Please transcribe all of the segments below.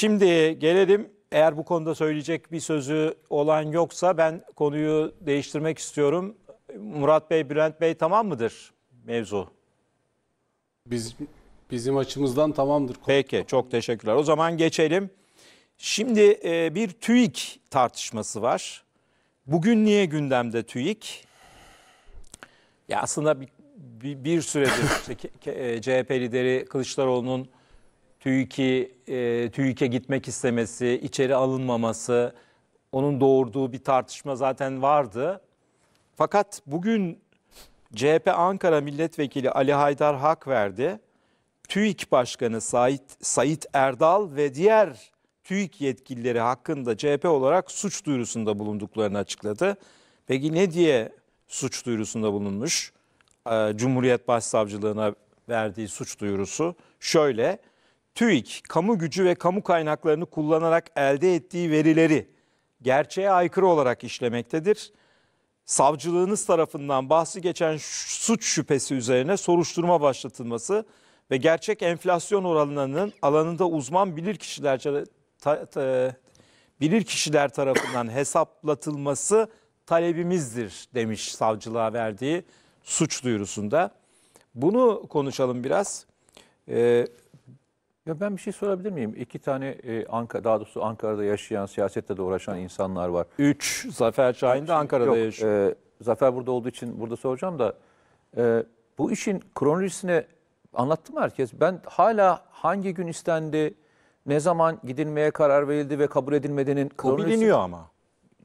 Şimdi gelelim eğer bu konuda söyleyecek bir sözü olan yoksa ben konuyu değiştirmek istiyorum. Murat Bey, Bülent Bey tamam mıdır mevzu? Biz bizim açımızdan tamamdır. Peki çok teşekkürler. O zaman geçelim. Şimdi e, bir TÜİK tartışması var. Bugün niye gündemde TÜİK? Ya aslında bir, bir, bir süredir işte, e, CHP lideri Kılıçdaroğlu'nun TÜİK'i e, gitmek istemesi, içeri alınmaması, onun doğurduğu bir tartışma zaten vardı. Fakat bugün CHP Ankara Milletvekili Ali Haydar hak verdi. TÜİK Başkanı Sait, Sait Erdal ve diğer TÜİK yetkilileri hakkında CHP olarak suç duyurusunda bulunduklarını açıkladı. Peki ne diye suç duyurusunda bulunmuş? E, Cumhuriyet Başsavcılığına verdiği suç duyurusu şöyle. TÜİK, kamu gücü ve kamu kaynaklarını kullanarak elde ettiği verileri gerçeğe aykırı olarak işlemektedir. Savcılığınız tarafından bahsi geçen suç şüphesi üzerine soruşturma başlatılması ve gerçek enflasyon oranlarının alanında uzman bilir kişiler bilir kişiler tarafından hesaplatılması talebimizdir demiş savcılığa verdiği suç duyurusunda. Bunu konuşalım biraz. Ee, ya ben bir şey sorabilir miyim? İki tane e, Ankara, daha doğrusu Ankara'da yaşayan, siyasette de uğraşan insanlar var. Üç, Zafer Şahin de Ankara'da Yok, yaşıyor. E, Zafer burada olduğu için burada soracağım da e, bu işin kronolojisine anlattı mı herkes? Ben hala hangi gün istendi, ne zaman gidilmeye karar verildi ve kabul edilmedenin O kronolojisi... biliniyor ama.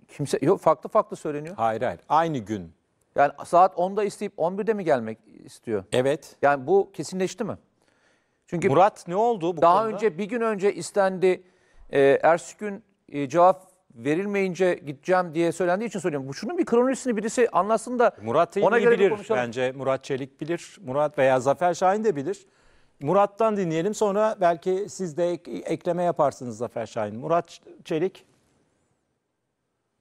Kimse, yok farklı farklı söyleniyor. Hayır hayır. Aynı gün. Yani saat 10'da isteyip 11'de mi gelmek istiyor? Evet. Yani bu kesinleşti mi? Çünkü Murat ne oldu bu daha konuda? önce bir gün önce istendi e, ertesi e, cevap verilmeyince gideceğim diye söylendiği için söylüyorum. Bu şunun bir kronolojisini birisi anlasın da Murat ona göre bilir konuşalım. bence. Murat Çelik bilir. Murat veya Zafer Şahin de bilir. Murat'tan dinleyelim sonra belki siz de ek, ekleme yaparsınız Zafer Şahin. Murat Çelik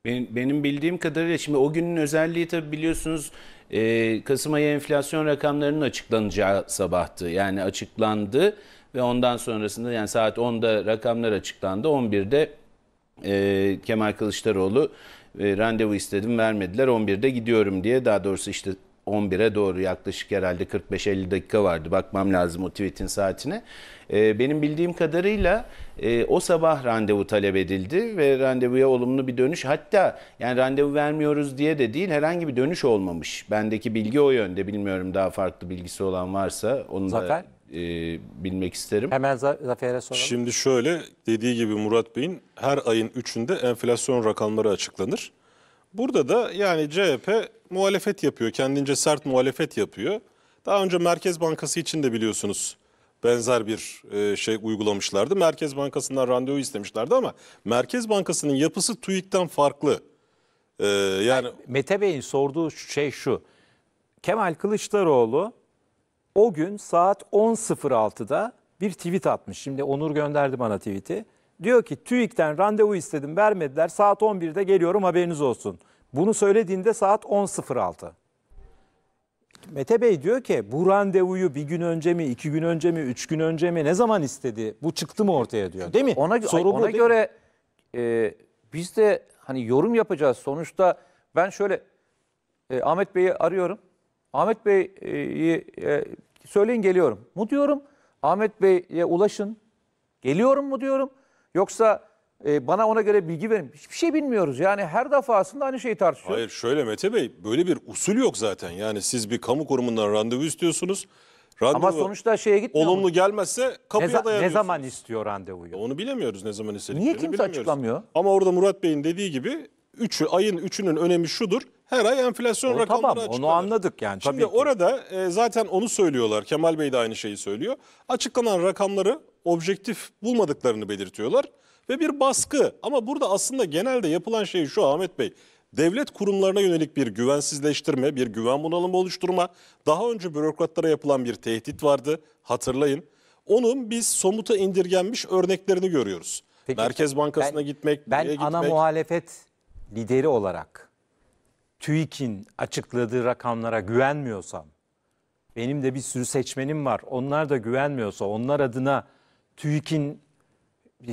benim, benim bildiğim kadarıyla şimdi o günün özelliği tabii biliyorsunuz e, Kasım ayı enflasyon rakamlarının açıklanacağı sabahtı. Yani açıklandı ve ondan sonrasında yani saat 10'da rakamlar açıklandı. 11'de e, Kemal Kılıçdaroğlu e, randevu istedim vermediler 11'de gidiyorum diye daha doğrusu işte 11'e doğru yaklaşık herhalde 45-50 dakika vardı. Bakmam lazım o tweet'in saatine. E, benim bildiğim kadarıyla e, o sabah randevu talep edildi ve randevuya olumlu bir dönüş. Hatta yani randevu vermiyoruz diye de değil herhangi bir dönüş olmamış. Bendeki bilgi o yönde. Bilmiyorum daha farklı bilgisi olan varsa onu Zafer. da e, bilmek isterim. Hemen Zafer'e soralım. Şimdi şöyle dediği gibi Murat Bey'in her ayın 3'ünde enflasyon rakamları açıklanır. Burada da yani CHP muhalefet yapıyor. Kendince sert muhalefet yapıyor. Daha önce Merkez Bankası için de biliyorsunuz benzer bir e, şey uygulamışlardı. Merkez Bankası'ndan randevu istemişlerdi ama Merkez Bankası'nın yapısı TÜİK'ten farklı. Ee, yani Mete Bey'in sorduğu şey şu. Kemal Kılıçdaroğlu o gün saat 10.06'da bir tweet atmış. Şimdi Onur gönderdi bana tweet'i. Diyor ki TÜİK'ten randevu istedim vermediler. Saat 11'de geliyorum haberiniz olsun. Bunu söylediğinde saat 10.06. Mete Bey diyor ki bu randevuyu bir gün önce mi, iki gün önce mi, üç gün önce mi, ne zaman istedi? Bu çıktı mı ortaya diyor değil mi? Ona, Soru ona bu, göre e, biz de hani yorum yapacağız. Sonuçta ben şöyle e, Ahmet Bey'i arıyorum. Ahmet Bey'i e, e, söyleyin geliyorum. Mu diyorum. Ahmet Bey'e ulaşın. Geliyorum mu diyorum. Yoksa e, bana ona göre bilgi verin. Hiçbir şey bilmiyoruz. Yani her defasında aynı şeyi tartışıyoruz. Hayır şöyle Mete Bey böyle bir usul yok zaten. Yani siz bir kamu kurumundan randevu istiyorsunuz. Randevu Ama sonuçta şeye gitmiyor olumlu mu? gelmezse kapıya ne, za- ne zaman istiyor randevuyu? E, onu bilemiyoruz ne zaman istediklerini Niye kimse açıklamıyor? Ama orada Murat Bey'in dediği gibi üçü, ayın üçünün önemi şudur. Her ay enflasyon O rakamları tamam, onu anladık yani, Şimdi tabii orada e, zaten onu söylüyorlar. Kemal Bey de aynı şeyi söylüyor. Açıklanan rakamları objektif bulmadıklarını belirtiyorlar ve bir baskı. Ama burada aslında genelde yapılan şey şu Ahmet Bey. Devlet kurumlarına yönelik bir güvensizleştirme, bir güven bunalımı oluşturma. Daha önce bürokratlara yapılan bir tehdit vardı hatırlayın. Onun biz somuta indirgenmiş örneklerini görüyoruz. Peki, Merkez Bankası'na ben, gitmek, Ben gitmek. ana muhalefet lideri olarak TÜİK'in açıkladığı rakamlara güvenmiyorsam, benim de bir sürü seçmenim var, onlar da güvenmiyorsa, onlar adına TÜİK'in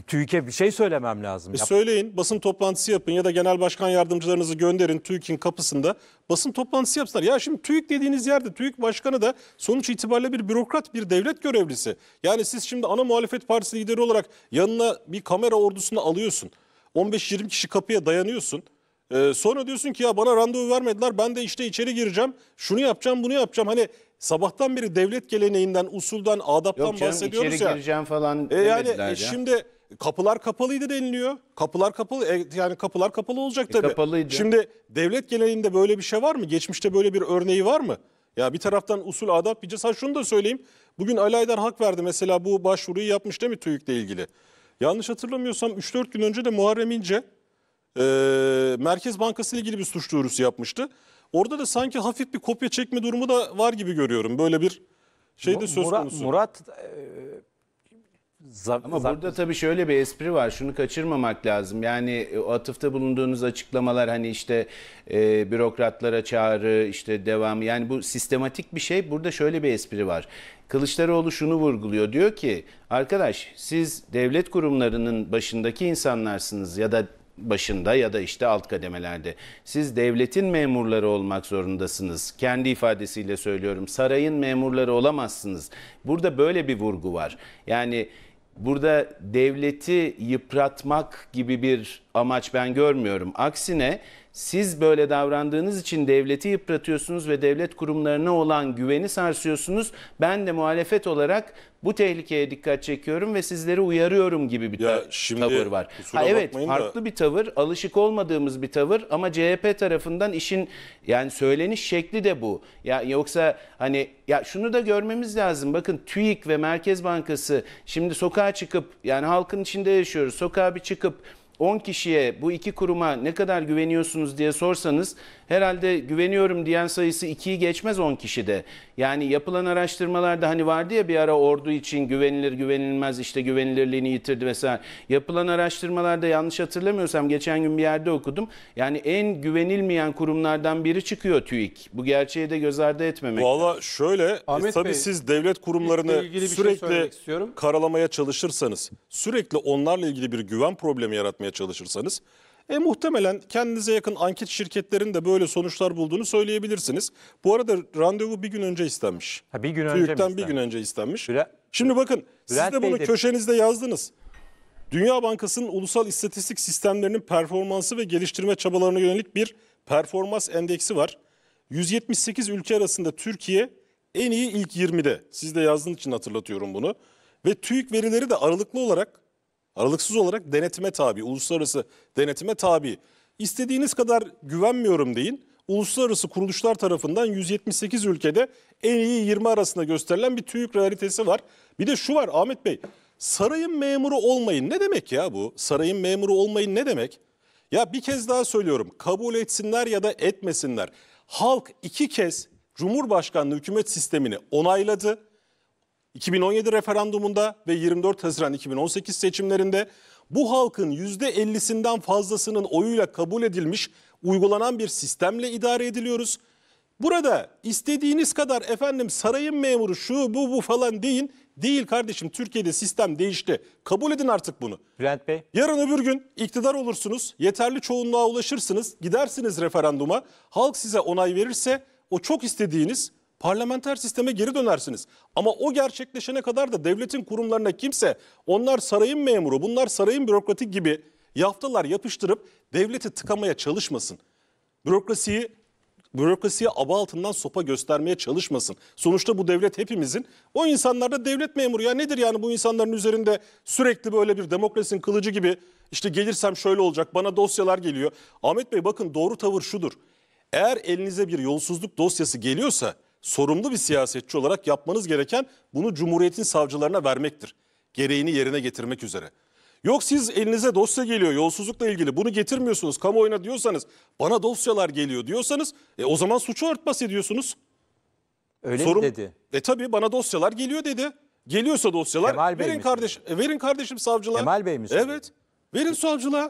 TÜİK'e bir şey söylemem lazım. E söyleyin basın toplantısı yapın ya da genel başkan yardımcılarınızı gönderin TÜİK'in kapısında basın toplantısı yapsınlar. Ya şimdi TÜİK dediğiniz yerde TÜİK başkanı da sonuç itibariyle bir bürokrat bir devlet görevlisi. Yani siz şimdi ana muhalefet partisi lideri olarak yanına bir kamera ordusunu alıyorsun. 15-20 kişi kapıya dayanıyorsun. Ee, sonra diyorsun ki ya bana randevu vermediler ben de işte içeri gireceğim şunu yapacağım bunu yapacağım. Hani Sabahtan beri devlet geleneğinden, usulden, adaptan Yok canım, bahsediyoruz içeri ya. gireceğim falan e yani e ya. şimdi kapılar kapalıydı deniliyor. Kapılar kapalı e, yani kapılar kapalı olacak e, tabii. kapalıydı. Şimdi devlet geleneğinde böyle bir şey var mı? Geçmişte böyle bir örneği var mı? Ya bir taraftan usul adap diyeceğiz. Ha şunu da söyleyeyim. Bugün Ali Aydar hak verdi mesela bu başvuruyu yapmış değil mi TÜİK'le ilgili? Yanlış hatırlamıyorsam 3-4 gün önce de Muharrem İnce e, Merkez Bankası ile ilgili bir suç duyurusu yapmıştı. Orada da sanki hafif bir kopya çekme durumu da var gibi görüyorum. Böyle bir şey de söz Murat, konusu. Murat e, Ama burada tabii şöyle bir espri var. Şunu kaçırmamak lazım. Yani e, o atıfta bulunduğunuz açıklamalar hani işte e, bürokratlara çağrı, işte devamı. Yani bu sistematik bir şey. Burada şöyle bir espri var. Kılıçdaroğlu şunu vurguluyor. Diyor ki arkadaş siz devlet kurumlarının başındaki insanlarsınız ya da başında ya da işte alt kademelerde. Siz devletin memurları olmak zorundasınız. Kendi ifadesiyle söylüyorum. Sarayın memurları olamazsınız. Burada böyle bir vurgu var. Yani burada devleti yıpratmak gibi bir amaç ben görmüyorum. Aksine siz böyle davrandığınız için devleti yıpratıyorsunuz ve devlet kurumlarına olan güveni sarsıyorsunuz. Ben de muhalefet olarak bu tehlikeye dikkat çekiyorum ve sizleri uyarıyorum gibi bir ya şimdi, tavır var. Ha, evet farklı da. bir tavır, alışık olmadığımız bir tavır ama CHP tarafından işin yani söyleniş şekli de bu. Ya yoksa hani ya şunu da görmemiz lazım. Bakın TÜİK ve Merkez Bankası şimdi sokağa çıkıp yani halkın içinde yaşıyoruz. Sokağa bir çıkıp 10 kişiye bu iki kuruma ne kadar güveniyorsunuz diye sorsanız herhalde güveniyorum diyen sayısı 2'yi geçmez 10 kişide. Yani yapılan araştırmalarda hani vardı ya bir ara ordu için güvenilir güvenilmez işte güvenilirliğini yitirdi vesaire. Yapılan araştırmalarda yanlış hatırlamıyorsam geçen gün bir yerde okudum. Yani en güvenilmeyen kurumlardan biri çıkıyor TÜİK. Bu gerçeği de göz ardı etmemek Valla şöyle e, Ahmet e, tabii Bey, siz devlet kurumlarını şey sürekli şey karalamaya çalışırsanız sürekli onlarla ilgili bir güven problemi yaratmaya anlamaya çalışırsanız. E muhtemelen kendinize yakın anket şirketlerin de böyle sonuçlar bulduğunu söyleyebilirsiniz. Bu arada randevu bir gün önce istenmiş. Ha, bir gün önce TÜİK'ten bir gün önce istenmiş. Bülent, Şimdi bakın Bülent siz de bunu Bey'de... köşenizde yazdınız. Dünya Bankası'nın ulusal istatistik sistemlerinin performansı ve geliştirme çabalarına yönelik bir performans endeksi var. 178 ülke arasında Türkiye en iyi ilk 20'de. Siz de yazdığınız için hatırlatıyorum bunu. Ve TÜİK verileri de aralıklı olarak aralıksız olarak denetime tabi, uluslararası denetime tabi. İstediğiniz kadar güvenmiyorum deyin. Uluslararası kuruluşlar tarafından 178 ülkede en iyi 20 arasında gösterilen bir TÜİK realitesi var. Bir de şu var Ahmet Bey, sarayın memuru olmayın ne demek ya bu? Sarayın memuru olmayın ne demek? Ya bir kez daha söylüyorum kabul etsinler ya da etmesinler. Halk iki kez Cumhurbaşkanlığı hükümet sistemini onayladı 2017 referandumunda ve 24 Haziran 2018 seçimlerinde bu halkın %50'sinden fazlasının oyuyla kabul edilmiş uygulanan bir sistemle idare ediliyoruz. Burada istediğiniz kadar efendim sarayın memuru şu bu bu falan deyin. Değil kardeşim Türkiye'de sistem değişti. Kabul edin artık bunu. Bülent Bey. Yarın öbür gün iktidar olursunuz, yeterli çoğunluğa ulaşırsınız, gidersiniz referanduma. Halk size onay verirse o çok istediğiniz parlamenter sisteme geri dönersiniz. Ama o gerçekleşene kadar da devletin kurumlarına kimse onlar sarayın memuru, bunlar sarayın bürokratik gibi yaftalar yapıştırıp devleti tıkamaya çalışmasın. Bürokrasiyi bürokrasiye aba altından sopa göstermeye çalışmasın. Sonuçta bu devlet hepimizin. O insanlar da devlet memuru ya nedir yani bu insanların üzerinde sürekli böyle bir demokrasinin kılıcı gibi işte gelirsem şöyle olacak bana dosyalar geliyor. Ahmet Bey bakın doğru tavır şudur. Eğer elinize bir yolsuzluk dosyası geliyorsa sorumlu bir siyasetçi olarak yapmanız gereken bunu Cumhuriyet'in savcılarına vermektir. Gereğini yerine getirmek üzere. Yok siz elinize dosya geliyor yolsuzlukla ilgili bunu getirmiyorsunuz kamuoyuna diyorsanız bana dosyalar geliyor diyorsanız e, o zaman suçu örtbas ediyorsunuz. Öyle Sorum, dedi? E tabii bana dosyalar geliyor dedi. Geliyorsa dosyalar Kemal Bey verin kardeş e, verin kardeşim savcılar. Kemal Bey mi? Evet. Verin savcılığa.